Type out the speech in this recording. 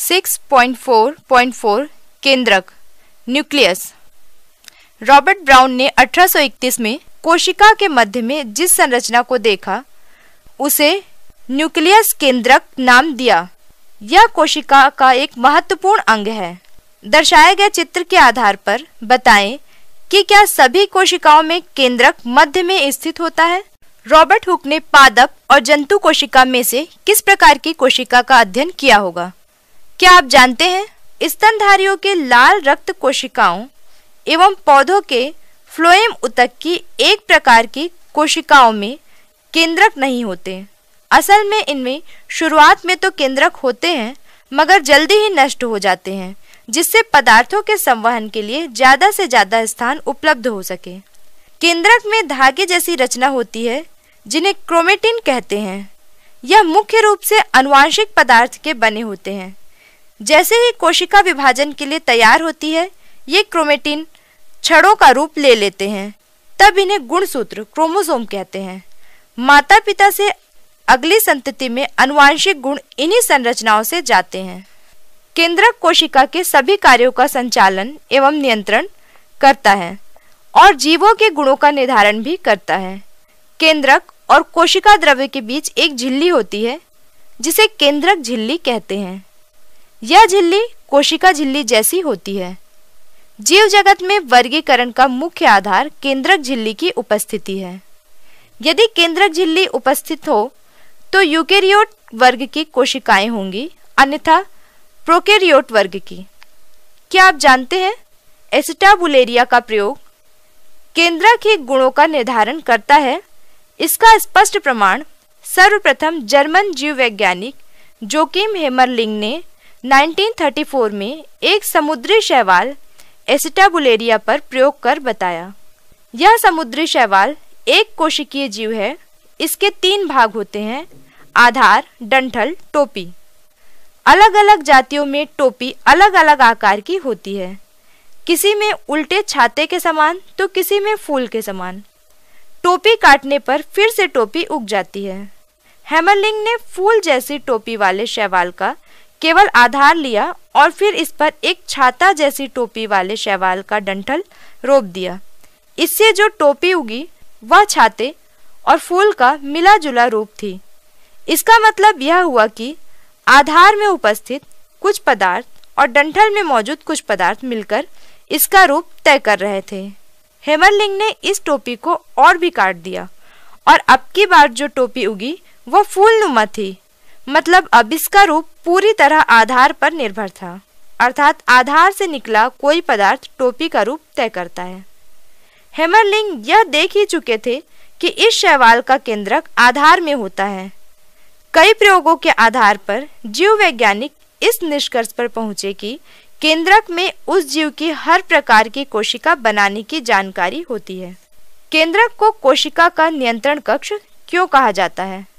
6.4.4 केंद्रक nucleus Robert brown ने 1831 में कोशिका के मध्य में जिस संरचना को देखा उसे न्यूक्लियस केंद्रक नाम दिया यह कोशिका का एक महत्वपूर्ण अंग है दर्शाए गए चित्र के आधार पर बताएं कि क्या सभी कोशिकाओं में केंद्रक मध्य में स्थित होता है रॉबर्ट हुक ने पादप और जंतु कोशिका में से किस प्रकार की कोशिका का अध्ययन किया होगा क्या आप जानते हैं स्तनधारियों के लाल रक्त कोशिकाओं एवं पौधों के फ्लोएम उतक की एक प्रकार की कोशिकाओं में केंद्रक नहीं होते असल में इनमें शुरुआत में तो केंद्रक होते हैं मगर जल्दी ही नष्ट हो जाते हैं जिससे पदार्थों के संवहन के लिए ज़्यादा से ज़्यादा स्थान उपलब्ध हो सके केंद्रक में धागे जैसी रचना होती है जिन्हें क्रोमेटिन कहते हैं यह मुख्य रूप से अनुवांशिक पदार्थ के बने होते हैं जैसे ही कोशिका विभाजन के लिए तैयार होती है ये क्रोमेटिन छड़ों का रूप ले लेते हैं तब इन्हें गुणसूत्र क्रोमोसोम कहते हैं माता पिता से अगली संतति में अनुवांशिक गुण इन्हीं संरचनाओं से जाते हैं केंद्रक कोशिका के सभी कार्यों का संचालन एवं नियंत्रण करता है और जीवों के गुणों का निर्धारण भी करता है केंद्रक और कोशिका द्रव्य के बीच एक झिल्ली होती है जिसे केंद्रक झिल्ली कहते हैं यह झिल्ली कोशिका झिल्ली जैसी होती है जीव जगत में वर्गीकरण का मुख्य आधार केंद्रक झिल्ली की उपस्थिति है यदि केंद्रक झिल्ली उपस्थित हो तो यूकेरियोट वर्ग की कोशिकाएं होंगी अन्यथा प्रोकेरियोट वर्ग की क्या आप जानते हैं एसिटाबुलेरिया का प्रयोग केंद्रक ही गुणों का निर्धारण करता है इसका स्पष्ट प्रमाण सर्वप्रथम जर्मन जीव वैज्ञानिक जोकिम हेमरलिंग ने 1934 में एक समुद्री शैवाल एसिटाबुलेरिया पर प्रयोग कर बताया यह समुद्री शैवाल एक कोशिकीय जीव है इसके तीन भाग होते हैं आधार डंठल टोपी अलग अलग जातियों में टोपी अलग अलग आकार की होती है किसी में उल्टे छाते के समान तो किसी में फूल के समान टोपी काटने पर फिर से टोपी उग जाती है हेमरलिंग ने फूल जैसी टोपी वाले शैवाल का केवल आधार लिया और फिर इस पर एक छाता जैसी टोपी वाले शैवाल का डंठल रोप दिया इससे जो टोपी उगी वह छाते और फूल का मिला जुला रूप थी इसका मतलब यह हुआ कि आधार में उपस्थित कुछ पदार्थ और डंठल में मौजूद कुछ पदार्थ मिलकर इसका रूप तय कर रहे थे हेमरलिंग ने इस टोपी को और भी काट दिया और अब की बार जो टोपी उगी वह फूल नुमा थी मतलब अब इसका रूप पूरी तरह आधार पर निर्भर था अर्थात आधार से निकला कोई पदार्थ टोपी का रूप तय करता है हेमरलिंग यह देख ही चुके थे कि इस शैवाल का केंद्रक आधार में होता है कई प्रयोगों के आधार पर जीव वैज्ञानिक इस निष्कर्ष पर पहुंचे कि केंद्रक में उस जीव की हर प्रकार की कोशिका बनाने की जानकारी होती है केंद्रक को कोशिका का नियंत्रण कक्ष क्यों कहा जाता है